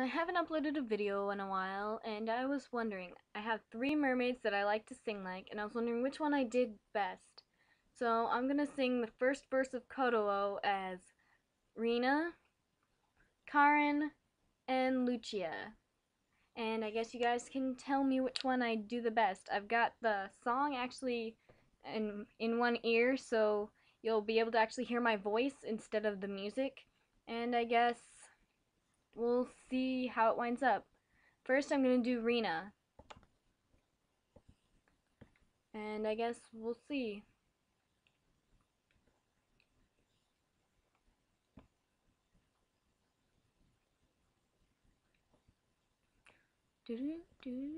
I haven't uploaded a video in a while, and I was wondering, I have three mermaids that I like to sing like, and I was wondering which one I did best. So I'm going to sing the first verse of Kodowo as Rena, Karin, and Lucia. And I guess you guys can tell me which one I do the best. I've got the song actually in, in one ear, so you'll be able to actually hear my voice instead of the music. And I guess we'll see how it winds up. First, I'm going to do Rena. And I guess we'll see. Do do do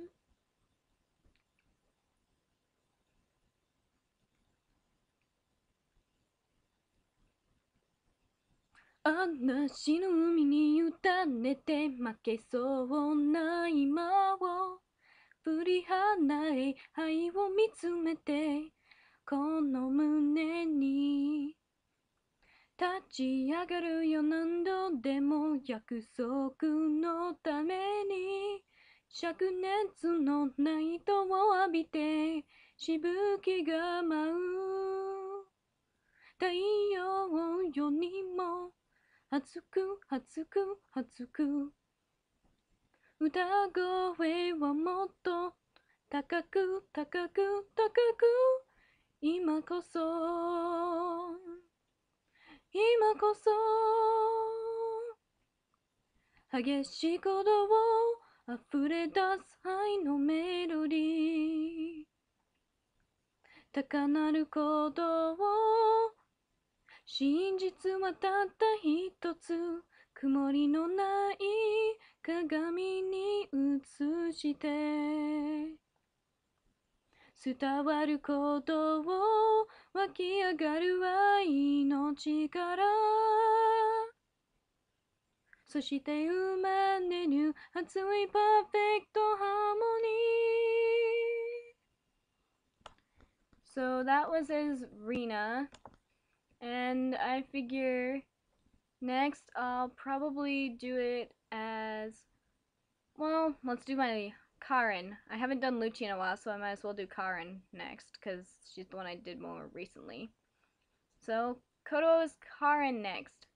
嵐の海に委ねて負けそうな今を振り払い愛を見つめてこの胸に立ち上がるよ何度でも約束のために灼熱のナイトを浴びてしぶきが舞う太陽よりも熱く熱く熱く歌声はもっと高く高く高く今こそ今こそ激しい鼓動あふれ出す愛のメロディー高鳴る鼓動真実はたった一つ曇りのない鏡に映して伝わることを湧き上がる愛の力そして生まれる熱いパーフェクトハーモニー So that was his Rena. and I figure next I'll probably do it as, well, let's do my Karin. I haven't done Lucci in a while, so I might as well do Karin next, because she's the one I did more recently. So, Kodo is Karin next.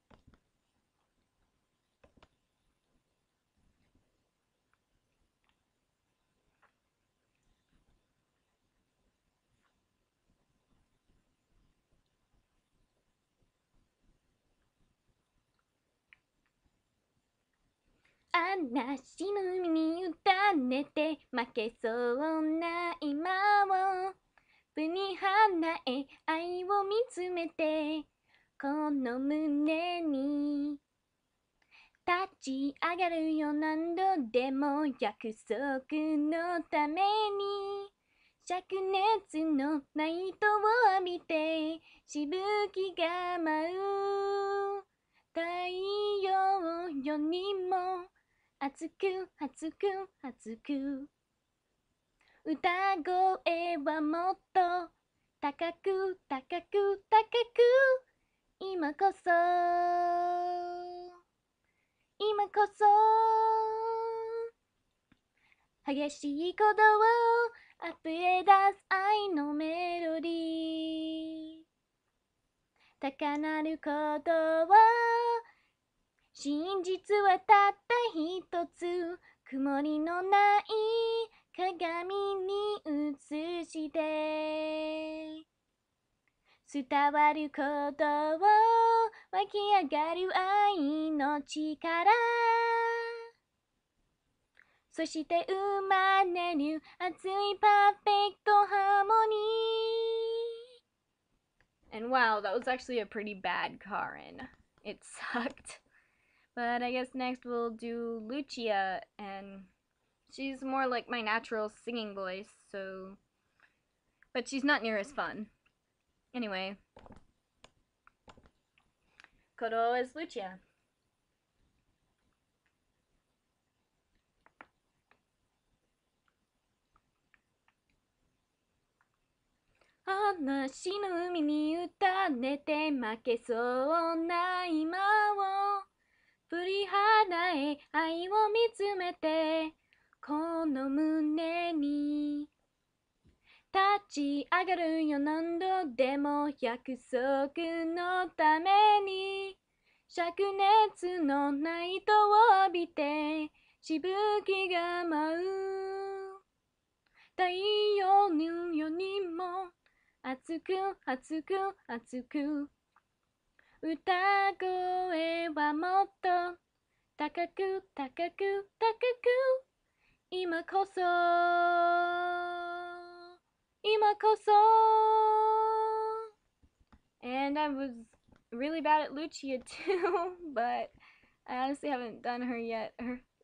嵐の海に委ねて負けそうな今をぶに花へ愛を見つめてこの胸に立ち上がるよ何度でも約束のために灼熱のナイトを浴びてしぶきが舞う太陽よりも熱く熱く熱く歌声はもっと高く高く高く今こそ今こそ激しい鼓動を溢れ出す愛のメロディー高鳴る鼓動を真実はたった一つ曇りのない鏡に映して伝わることを湧き上がる愛の力そして生まれる熱いパーフェクトハーモニー And wow, that was actually a pretty bad c a r i n It sucked. But I guess next we'll do Lucia, and she's more like my natural singing voice, so. But she's not near as fun. Anyway. Koro is Lucia. 嵐の海に打たれて負けそうな今を振り払え愛を見つめてこの胸に立ち上がるよ何度でも約束のために灼熱のナイトを浴びてしぶきが舞う太陽のようにも熱く熱く熱く歌声はもっと高く高く高く今こそ今こそ And I was really bad at Lucia too, but I honestly haven't done her yet,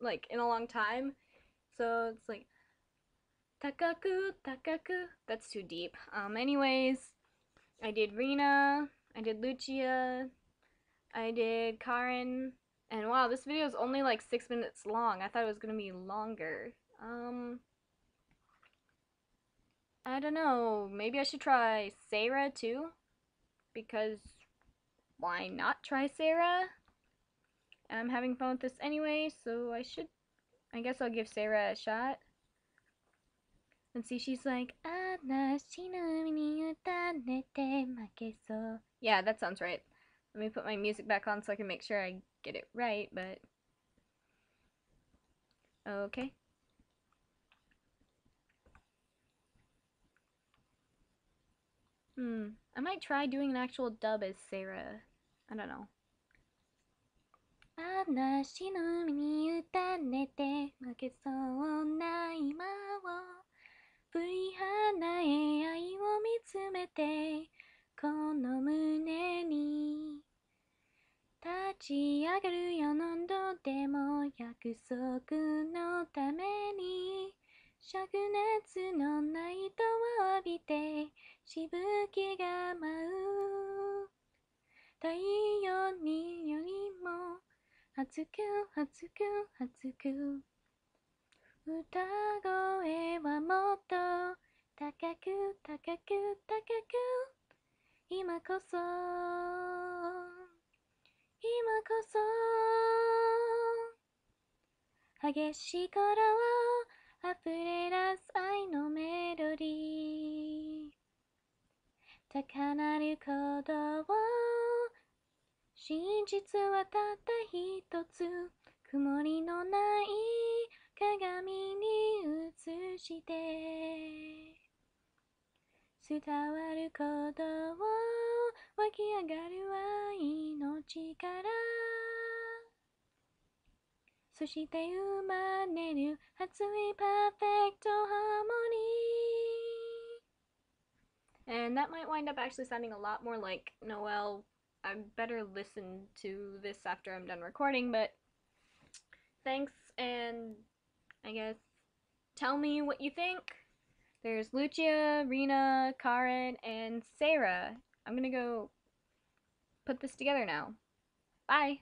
like in a long time. So it's like takaku takaku. That's too deep. Um. Anyways, I did Rena. I did Lucia, I did Karin, and wow, this video is only like six minutes long. I thought it was going to be longer. Um, I don't know. Maybe I should try Sarah too? Because why not try Sarah? I'm having fun with this anyway, so I should... I guess I'll give Sarah a shot. And see, she's like, Yeah, that sounds right. Let me put my music back on so I can make sure I get it right, but. Okay. Hmm. I might try doing an actual dub as Sarah. I don't know. Anashino mi ni ぷり花へ愛を見つめてこの胸に立ち上がるよ何度でも約束のために灼熱のナイトを浴びてしぶきが舞う太陽によりも熱く熱く熱く歌声はもっと高く高く高く今こそ今こそ激しいかをは溢れ出す愛のメロディー高鳴る鼓動真実はたった一つ曇りのない鏡に映して伝わることを湧き上がる愛の力そして生まれる熱いパーフェクトハーモニー And that might wind up actually sounding a lot more like Noel. I better listen to this after I'm done recording, but thanks and I guess, tell me what you think. There's Lucia, Rena, Karen, and Sarah. I'm gonna go put this together now. Bye!